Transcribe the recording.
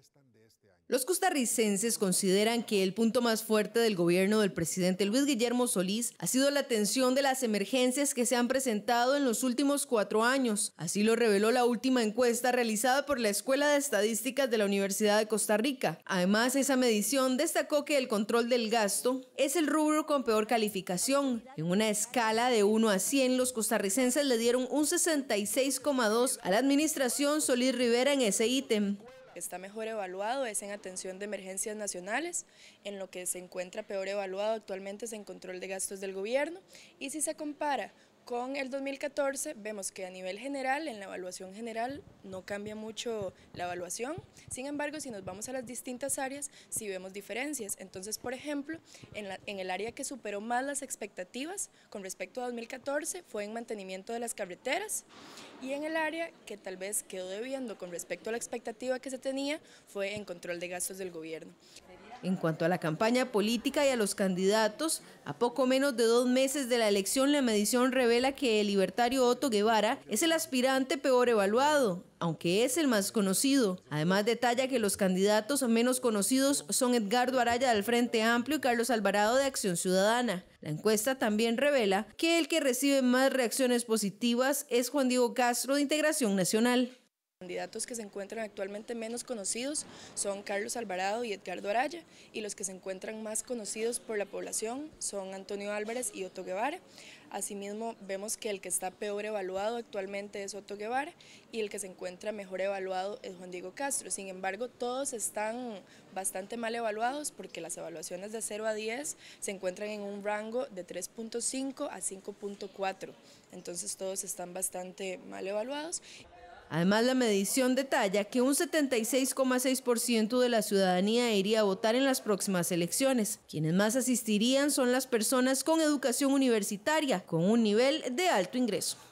Este los costarricenses consideran que el punto más fuerte del gobierno del presidente Luis Guillermo Solís ha sido la atención de las emergencias que se han presentado en los últimos cuatro años. Así lo reveló la última encuesta realizada por la Escuela de Estadísticas de la Universidad de Costa Rica. Además, esa medición destacó que el control del gasto es el rubro con peor calificación. En una escala de 1 a 100, los costarricenses le dieron un 66,2 a la administración Solís Rivera en ese ítem está mejor evaluado es en atención de emergencias nacionales, en lo que se encuentra peor evaluado actualmente es en control de gastos del gobierno y si se compara con el 2014 vemos que a nivel general, en la evaluación general, no cambia mucho la evaluación. Sin embargo, si nos vamos a las distintas áreas, sí vemos diferencias. Entonces, por ejemplo, en, el área que superó más las expectativas con respecto a 2014 fue en mantenimiento de las carreteras y en el área que tal vez quedó debiendo con respecto a la expectativa que se tenía fue en control de gastos del gobierno. En cuanto a la campaña política y a los candidatos, a poco menos de dos meses de la elección, la medición revela que el libertario Otto Guevara es el aspirante peor evaluado, aunque es el más conocido. Además detalla que los candidatos menos conocidos son Edgardo Araya del Frente Amplio y Carlos Alvarado de Acción Ciudadana. La encuesta también revela que el que recibe más reacciones positivas es Juan Diego Castro de Integración Nacional candidatos que se encuentran actualmente menos conocidos son Carlos Alvarado y Edgardo Araya, y los que se encuentran más conocidos por la población son Antonio Álvarez y Otto Guevara. Asimismo, vemos que el que está peor evaluado actualmente es Otto Guevara y el que se encuentra mejor evaluado es Juan Diego Castro. Sin embargo, todos están bastante mal evaluados porque las evaluaciones de 0 a 10 se encuentran en un rango de 3.5 a 5.4. Entonces todos están bastante mal evaluados. Además, la medición detalla que un 76,6% de la ciudadanía iría a votar en las próximas elecciones. Quienes más asistirían son las personas con educación universitaria, con un nivel de alto ingreso.